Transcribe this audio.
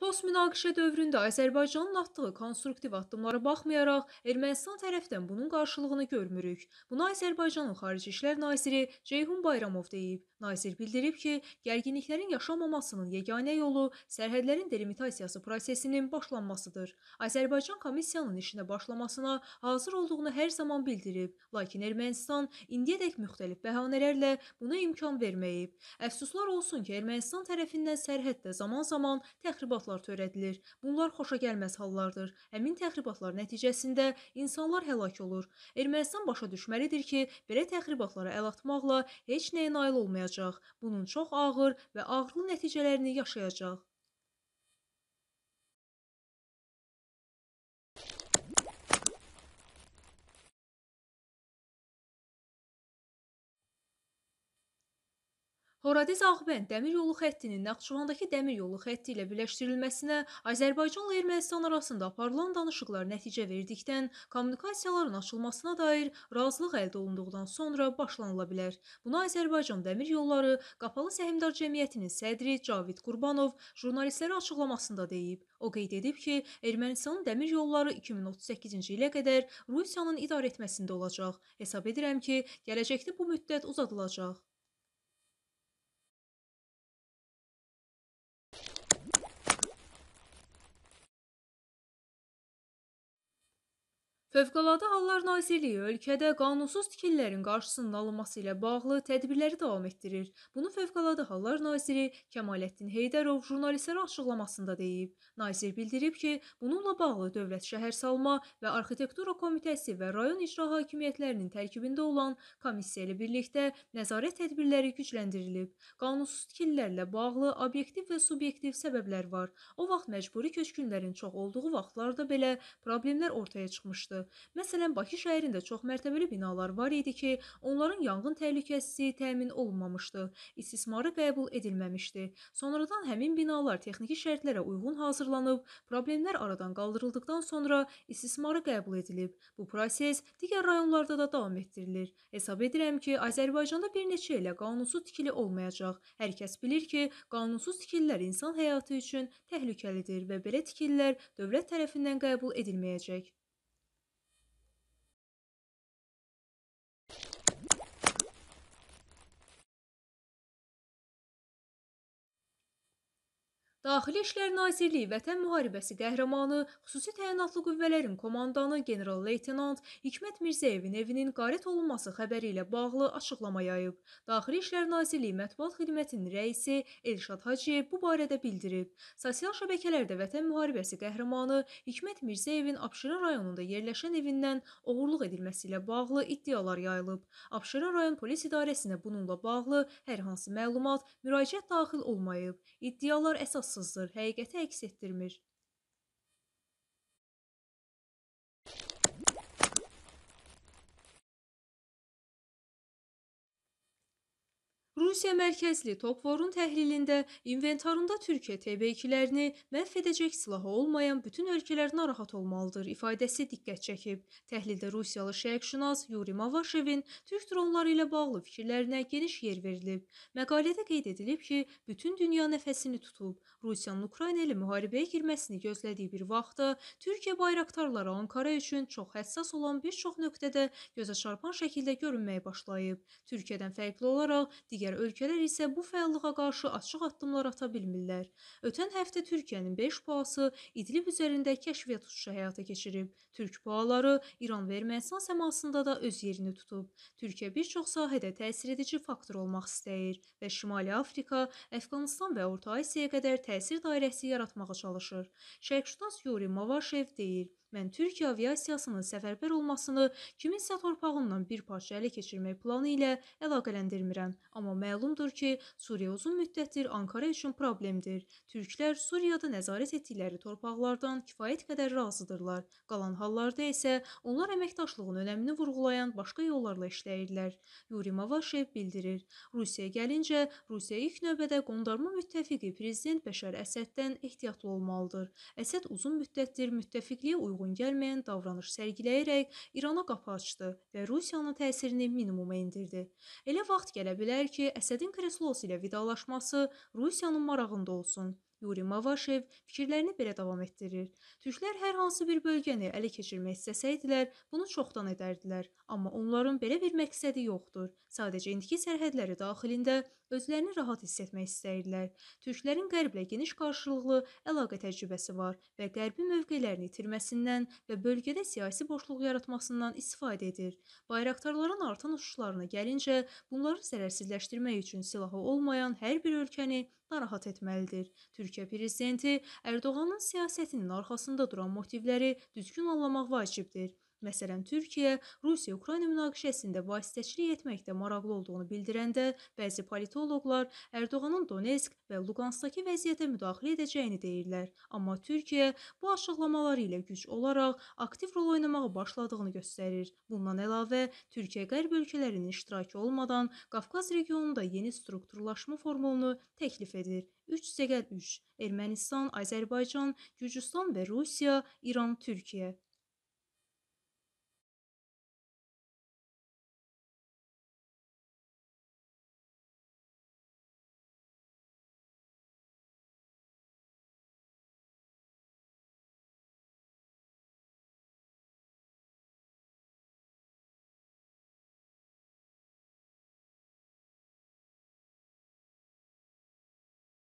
Postmünaqişə dövründə Azərbaycanın atdığı konstruktiv addımlara baxmayaraq Ermənistan tərəfdən bunun qarşılığını görmürük. Buna Azərbaycanın Xarici İşlər naziri Ceyhun Bayramov deyib. Nazir bildirib ki, gərginliklərin yaşanmamasının yeganə yolu sərhədlərin delimitasiyası prosesinin başlanmasıdır. Azərbaycan komissiyanın işinə başlamasına hazır olduğunu hər zaman bildirib, lakin Ermənistan indiyədək müxtəlif bəhanələrlə buna imkan verməyib. Əfsuslar olsun ki, Ermənistan tərəfindən sərhəddə zaman-zaman təxribatlar təxribatlar törədilir. Bunlar xoşa gəlməz hallardır. Həmin təxribatlar nəticəsində insanlar həlak olur. Ermənistan başa düşməlidir ki, belə təxribatlara əl atmaqla heç nəyə nail olmayacaq. Bunun çox ağır və ağrılı nəticələrini yaşayacaq. Horadiz-Ağbənd dəmir yolu xəttinin Naxçıvandakı dəmir yolu xətti ilə birləşdirilməsinə Azərbaycanla Ermənistan arasında aparılan danışıqlar nəticə verdikdən, kommunikasiyaların açılmasına dair razılıq əldə olunduqdan sonra başlanıla bilər. Buna Azərbaycan Dəmir Yolları Qapalı Səhmdar Cəmiyyətinin sədri Cavid Qurbanov jurnalistlərə açıqlamasında deyib. O qeyd edib ki, Ermənistanın dəmir yolları 2038-ci ilə qədər Rusiyanın idarə etməsində olacaq. Hesab edirəm ki, gələcəkdə bu müddət uzadılacaq. Fövqəladə Hallar Nazirliyi ölkədə qanunsuz tikililərin qarşısının alınması ilə bağlı tədbirləri davam etdirir. Bunu Fövqəladə Hallar Naziri Kəmaləddin Heydərov jurnalistlərə açıqlamasında deyib. Nazir bildirib ki, bununla bağlı Dövlət Şəhərsalma və Arxitektura Komitəsi və rayon icra hakimiyyətlərinin tərkibində olan komissiya ilə birlikdə nəzarət tədbirləri gücləndirilib. Qanunsuz tikililərlə bağlı obyektiv və subyektiv səbəblər var. O vaxt məcburi köçkünlərin çox olduğu vaxtlarda belə problemlər ortaya çıxmışdı. Məsələn, Bakı şəhərində çoxmərtəbəli binalar var idi ki, onların yanğın təhlükəsizliyi təmin olunmamışdı, istismara qəbul edilməmişdi. Sonradan həmin binalar texniki şərtlərə uyğun hazırlanıb, problemlər aradan qaldırıldıqdan sonra istismara qəbul edilib. Bu proses digər rayonlarda da davam etdirilir. Hesab edirəm ki, Azərbaycanda bir neçə ilə qanunsuz tikili olmayacaq. Hər kəs bilir ki, qanunsuz tikililər insan həyatı üçün təhlükəlidir və belə tikililər dövlət tərəfindən qəbul edilməyəcək. Daxili İşlər Nazirliyi Vətən müharibəsi qəhrəmanı, xüsusi təyinatlı qüvvələrin komandanı general-leytenant Hikmət Mirzəyevin evinin qaret olunması xəbəri ilə bağlı açıqlama yayıb. Daxili İşlər Nazirliyi mətbuat xidmətinin rəisi Elşad Hacıyev bu barədə bildirib. Sosial şəbəkələrdə Vətən müharibəsi qəhrəmanı Hikmət Mirzəyevin Abşeron rayonunda yerləşən evindən oğurluq edilməsi ilə bağlı iddialar yayılıb. Abşeron rayon polis idarəsinə bununla bağlı hər hansı məlumat müraciət daxil olmayıb. İddialar əsas amansızdır, həqiqəti əks etdirmir. Rusiya mərkəzli Topvorun təhlilində inventarında Türkiyə TB2-lərini məhv edəcək silahı olmayan bütün ölkələr narahat olmalıdır ifadəsi diqqət çəkib. Təhlildə Rusiyalı şəhərşünas Yuri Mavaşevin türk dronları ilə bağlı fikirlərinə geniş yer verilib. Məqalədə qeyd edilib ki, bütün dünya nəfəsini tutub. Rusiyanın Ukrayna ilə müharibəyə girməsini gözlədiyi bir vaxtda Türkiyə bayraqdarları Ankara üçün çox həssas olan bir çox nöqtədə gözə çarpan şəkildə görünməyə başlayıb. Türkiyədən fərqli olaraq digər digər ölkələr isə bu fəallığa qarşı açıq addımlar ata bilmirlər. Ötən həftə Türkiyənin 5 PUA-sı İdlib üzərində kəşfiyyat uçuşu həyata keçirib. Türk PUA-ları İran və Ermənistan səmasında da öz yerini tutub. Türkiyə bir çox sahədə təsir edici faktor olmaq istəyir və Şimali Afrika, Əfqanıstan və Orta Asiyaya qədər təsir dairəsi yaratmağa çalışır. Şərqşünas Yuri Mavaşev deyir: Mən Türkiyə aviasiyasının səfərbər olmasını kiminsə torpağından bir parça ələ keçirmək planı ilə əlaqələndirmirəm, amma məlumdur ki, Suriya uzun müddətdir Ankara üçün problemdir. Türklər Suriyada nəzarət etdikləri torpaqlardan kifayət qədər razıdırlar. Qalan hallarda isə onlar əməkdaşlığın önəmini vurğulayan başqa yollarla işləyirlər. Yuri Mavashev bildirir. Rusiyaya gəlincə, Rusiya ilk növbədə qondarma müttəfiqi prezident Bəşər Əsəddən ehtiyatlı olmalıdır. Əsəd uzun müddətdir müttəfiqliyə uyğun uyğun gəlməyən davranış sərgiləyərək İrana qapı açdı və Rusiyanın təsirini minimuma endirdi. Elə vaxt gələ bilər ki, Əsədin kreslosu ilə vidalaşması Rusiyanın marağında olsun. Yuri Mavaşev fikirlərini belə davam etdirir. Türklər hər hansı bir bölgəni ələ keçirmək istəsəydilər, bunu çoxdan edərdilər, amma onların belə bir məqsədi yoxdur. Sadəcə indiki sərhədləri daxilində özlərini rahat hiss etmək istəyirlər. Türklərin Qərblə geniş qarşılıqlı əlaqə təcrübəsi var və Qərbi mövqelərini itirməsindən və bölgədə siyasi boşluq yaratmasından istifadə edir. Bayraktarların artan uçuşlarına gəlincə, bunları zərərsizləşdirmək üçün silahı olmayan hər bir ölkəni narahat etməlidir. Türk Türkiyə prezidenti Ərdoğanın siyasətinin arxasında duran motivləri düzgün anlamaq vacibdir. Məsələn, Türkiyə Rusiya-Ukrayna münaqişəsində vasitəçilik etməkdə maraqlı olduğunu bildirəndə bəzi politoloqlar Ərdoğanın Donetsk və Luqanskdakı vəziyyətə müdaxilə edəcəyini deyirlər. Amma Türkiyə bu açıqlamaları ilə güc olaraq aktiv rol oynamağa başladığını göstərir. Bundan əlavə, Türkiyə qərb ölkələrinin iştirakı olmadan Qafqaz regionunda yeni strukturlaşma formulunu təklif edir. 3 zəgər 3 Ermənistan, Azərbaycan, Gürcüstan və Rusiya, İran, Türkiyə.